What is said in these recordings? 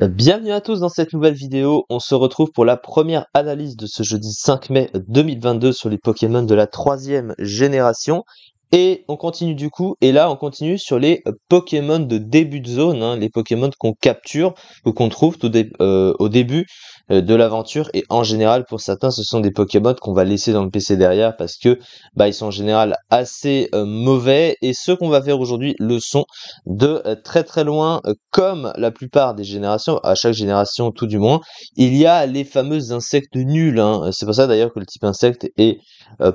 Bienvenue à tous dans cette nouvelle vidéo, on se retrouve pour la première analyse de ce jeudi 5 mai 2022 sur les Pokémon de la troisième génération et on continue du coup, et là on continue sur les euh, Pokémon de début de zone, hein, les Pokémon qu'on capture ou qu'on trouve tout euh, au début euh, de l'aventure. Et en général, pour certains, ce sont des Pokémon qu'on va laisser dans le PC derrière parce que bah, ils sont en général assez mauvais. Et ce qu'on va faire aujourd'hui le sont de très très loin, comme la plupart des générations, à chaque génération tout du moins. Il y a les fameux insectes nuls. Hein. C'est pour ça d'ailleurs que le type insecte est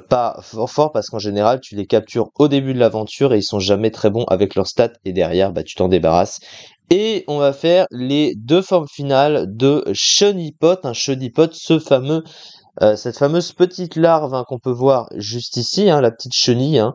pas fort parce qu'en général tu les captures au début de l'aventure et ils sont jamais très bons avec leurs stats et derrière bah, tu t'en débarrasses. Et on va faire les deux formes finales de Chenipot, un ce fameux euh, cette fameuse petite larve hein, qu'on peut voir juste ici, hein, la petite chenille, hein,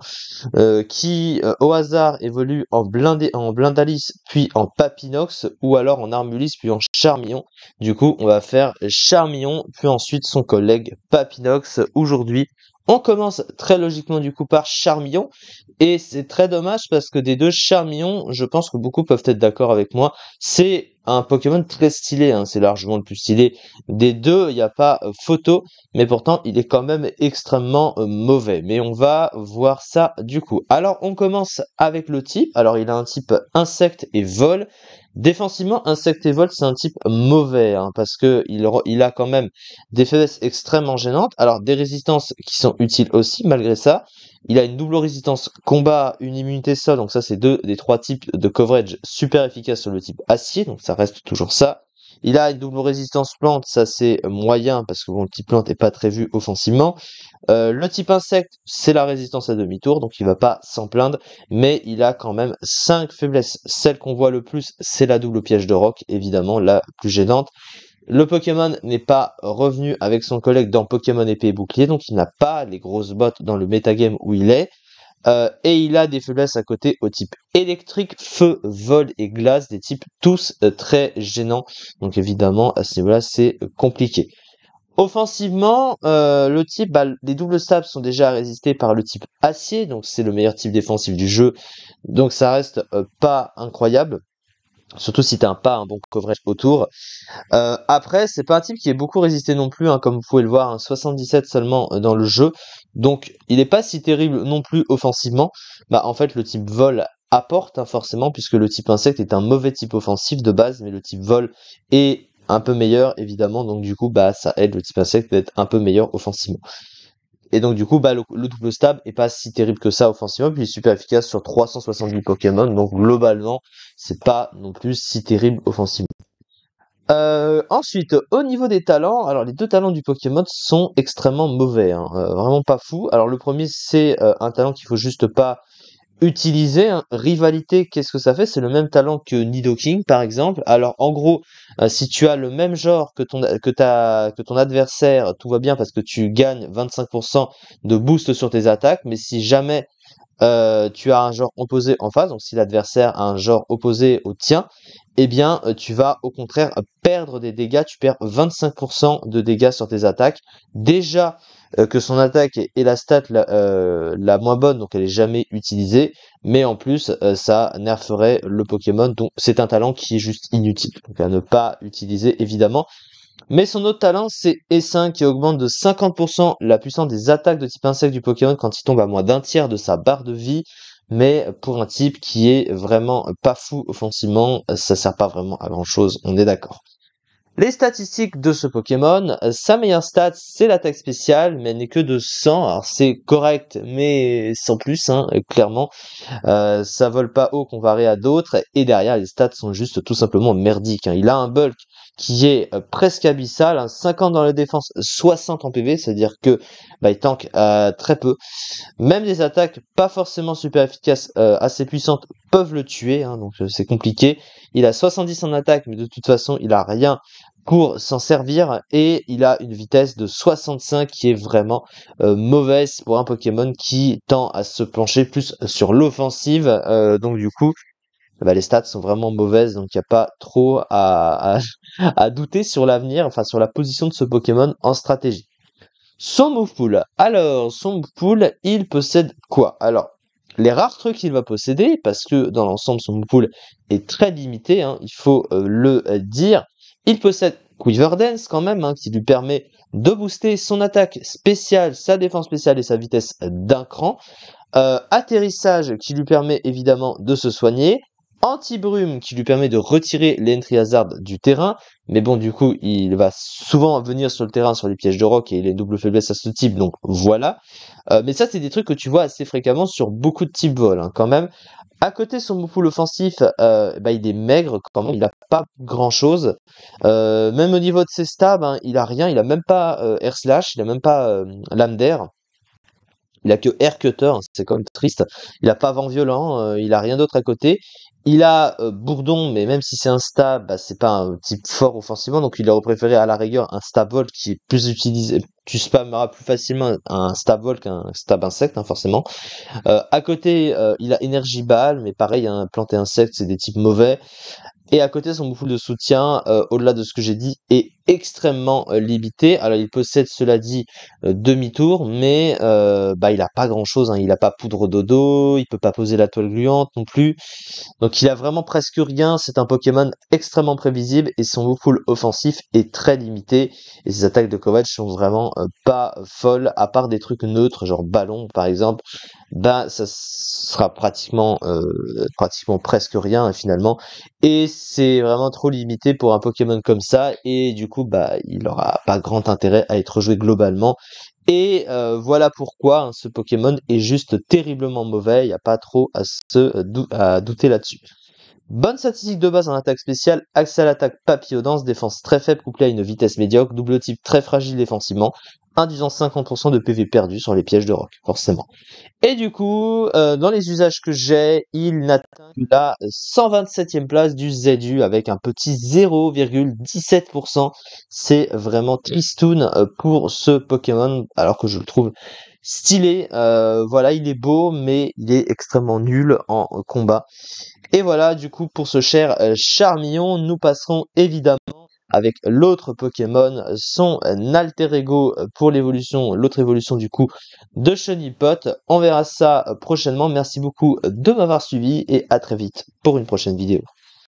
euh, qui euh, au hasard évolue en, blindé, en blindalis puis en papinox ou alors en armulis puis en charmillon. Du coup, on va faire charmillon puis ensuite son collègue papinox aujourd'hui on commence très logiquement du coup par Charmillon et c'est très dommage parce que des deux Charmillon, je pense que beaucoup peuvent être d'accord avec moi, c'est un Pokémon très stylé, hein, c'est largement le plus stylé des deux, il n'y a pas euh, photo, mais pourtant il est quand même extrêmement euh, mauvais. Mais on va voir ça du coup. Alors on commence avec le type, alors il a un type insecte et vol. Défensivement, insecte et vol, c'est un type mauvais, hein, parce que il, a quand même des faiblesses extrêmement gênantes, alors des résistances qui sont utiles aussi malgré ça, il a une double résistance combat, une immunité sol, donc ça c'est deux des trois types de coverage super efficaces sur le type acier, donc ça reste toujours ça. Il a une double résistance plante, ça c'est moyen parce que bon, le type plante n'est pas très vu offensivement. Euh, le type insecte, c'est la résistance à demi-tour, donc il va pas s'en plaindre, mais il a quand même cinq faiblesses. Celle qu'on voit le plus, c'est la double piège de roc, évidemment la plus gênante. Le Pokémon n'est pas revenu avec son collègue dans Pokémon épée et bouclier, donc il n'a pas les grosses bottes dans le metagame où il est. Euh, et il a des faiblesses à côté au type électrique, feu, vol et glace, des types tous euh, très gênants. Donc évidemment, à ce niveau-là, c'est euh, compliqué. Offensivement, le type, bah, les doubles stabs sont déjà résistés par le type acier, donc c'est le meilleur type défensif du jeu, donc ça reste pas incroyable. Surtout si t'as pas un bon coverage autour. Euh, après, c'est pas un type qui est beaucoup résisté non plus, hein, comme vous pouvez le voir, 77 hein, seulement euh, dans le jeu. Donc, il n'est pas si terrible non plus offensivement. Bah, en fait, le type vol apporte hein, forcément, puisque le type insecte est un mauvais type offensif de base, mais le type vol est un peu meilleur évidemment, donc du coup, bah ça aide le type insecte d'être un peu meilleur offensivement. Et donc du coup, bah, le, double stab est pas si terrible que ça offensivement, puis il est super efficace sur 370 Pokémon, donc globalement, c'est pas non plus si terrible offensivement. Euh, ensuite, au niveau des talents, alors les deux talents du Pokémon sont extrêmement mauvais, hein. euh, vraiment pas fous. Alors le premier, c'est euh, un talent qu'il faut juste pas utiliser hein. rivalité, qu'est-ce que ça fait C'est le même talent que Nidoking, par exemple. Alors, en gros, euh, si tu as le même genre que ton, que, que ton adversaire, tout va bien parce que tu gagnes 25% de boost sur tes attaques. Mais si jamais euh, tu as un genre opposé en face, donc si l'adversaire a un genre opposé au tien, eh bien euh, tu vas au contraire perdre des dégâts, tu perds 25% de dégâts sur tes attaques. Déjà, euh, que son attaque est, la stat la, euh, la, moins bonne, donc elle est jamais utilisée, mais en plus euh, ça nerferait le Pokémon, donc c'est un talent qui est juste inutile, donc à ne pas utiliser évidemment. Mais son autre talent, c'est s e 5 qui augmente de 50% la puissance des attaques de type insecte du Pokémon quand il tombe à moins d'un tiers de sa barre de vie. Mais pour un type qui est vraiment pas fou offensivement, ça sert pas vraiment à grand chose, on est d'accord. Les statistiques de ce Pokémon, sa meilleure stat c'est l'attaque spéciale, mais elle n'est que de 100, alors c'est correct, mais sans plus, hein, clairement. Euh, ça vole pas haut comparé à d'autres, et derrière les stats sont juste tout simplement merdiques. Hein. Il a un bulk qui est euh, presque abyssal, 50 hein, dans la défense, 60 en PV, c'est-à-dire que bah, il tank euh, très peu. Même des attaques pas forcément super efficaces, euh, assez puissantes peuvent le tuer, hein, donc euh, c'est compliqué. Il a 70 en attaque, mais de toute façon, il a rien pour s'en servir et il a une vitesse de 65 qui est vraiment euh, mauvaise pour un Pokémon qui tend à se pencher plus sur l'offensive. Euh, donc du coup, bah, les stats sont vraiment mauvaises, donc il n'y a pas trop à, à, douter sur l'avenir, enfin sur la position de ce Pokémon en stratégie. Son move Alors, son move il possède quoi Alors, les rares trucs qu'il va posséder, parce que dans l'ensemble son pool est très limité, hein, il faut euh, le dire. Il possède Quiver Dance quand même, hein, qui lui permet de booster son attaque spéciale, sa défense spéciale et sa vitesse d'un cran. Euh, atterrissage qui lui permet évidemment de se soigner anti-brume qui lui permet de retirer l'entry hazard du terrain. Mais bon, du coup, il va souvent venir sur le terrain sur les pièges de rock et il doubles faiblesses double faiblesse à ce type, donc voilà. Euh, mais ça, c'est des trucs que tu vois assez fréquemment sur beaucoup de types vol, hein, quand même. À côté, son pool offensif, euh, bah, il est maigre quand même, il n'a pas grand chose. Euh, même au niveau de ses stabs, hein, il a rien, il a même pas air slash, il a même pas lame d'air. Il a que air cutter, c'est quand même triste. Il a pas vent violent, il a rien d'autre à côté. Il a euh, Bourdon, mais même si c'est un stab, bah, c'est pas un type fort offensivement, donc il aurait préféré à la rigueur un vol qui est plus utilisé. Tu spammeras plus facilement un vol qu'un Stab insecte, hein, forcément. Euh, à côté, euh, il a Énergie Ball, mais pareil, un hein, Planté insecte, c'est des types mauvais. Et à côté, son beaucoup de soutien, au-delà de ce que j'ai dit, est extrêmement euh, limité. Alors il possède cela dit euh, demi-tour, mais euh, bah, il a pas grand-chose. Hein. Il a pas poudre dodo, il peut pas poser la toile gluante non plus. Donc il a vraiment presque rien. C'est un Pokémon extrêmement prévisible et son full offensif est très limité. Et ses attaques de Kovac sont vraiment pas folles, à part des trucs neutres, genre ballon par exemple. Bah ça sera pratiquement, pratiquement presque rien finalement. Et c'est vraiment trop limité pour un Pokémon comme ça. Et du coup bah, il n'aura pas grand intérêt à être joué globalement. Et euh, voilà pourquoi hein, ce Pokémon est juste terriblement mauvais, il n'y a pas trop à se euh, douter là-dessus. Bonne statistique de base en attaque spéciale, accès à l'attaque papillodance, défense très faible couplée à une vitesse médiocre, double type très fragile défensivement, induisant 50% de PV perdu sur les pièges de roc, forcément. Et du coup, euh, dans les usages que j'ai, il n'atteint que la 127e place du ZU avec un petit 0,17%. C'est vraiment tristoun euh, pour ce Pokémon, alors que je le trouve stylé. Euh, voilà, il est beau, mais il est extrêmement nul en combat. Et voilà, du coup, pour ce cher euh, Charmillon, nous passerons évidemment avec l'autre Pokémon, son alter ego pour l'évolution, l'autre évolution du coup de pot On verra ça prochainement. Merci beaucoup de m'avoir suivi et à très vite pour une prochaine vidéo.